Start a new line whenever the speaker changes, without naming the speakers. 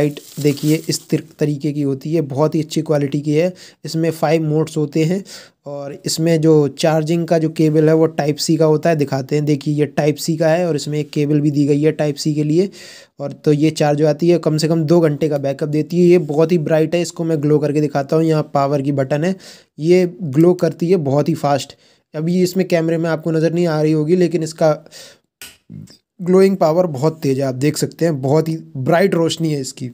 light देखिए इस तरीके की होती है बहुत ही अच्छी क्वालिटी की है इसमें फाइव मोड्स होते हैं और इसमें जो चार्जिंग का जो केबल है वो टाइप सी का होता है दिखाते हैं देखिए ये टाइप सी का है और इसमें एक केबल भी दी गई है टाइप सी के लिए और तो ये चार्ज हो जाती है कम से कम दो घंटे का बैकअप देती है ये बहुत ही ब्राइट है इसको मैं ग्लो करके दिखाता हूँ यहाँ पावर की बटन है ये ग्लो करती है बहुत ही फास्ट अभी इसमें कैमरे में आपको नज़र नहीं आ रही होगी लेकिन इसका ग्लोइंग पावर बहुत तेज़ है आप देख सकते हैं बहुत ही ब्राइट रोशनी है इसकी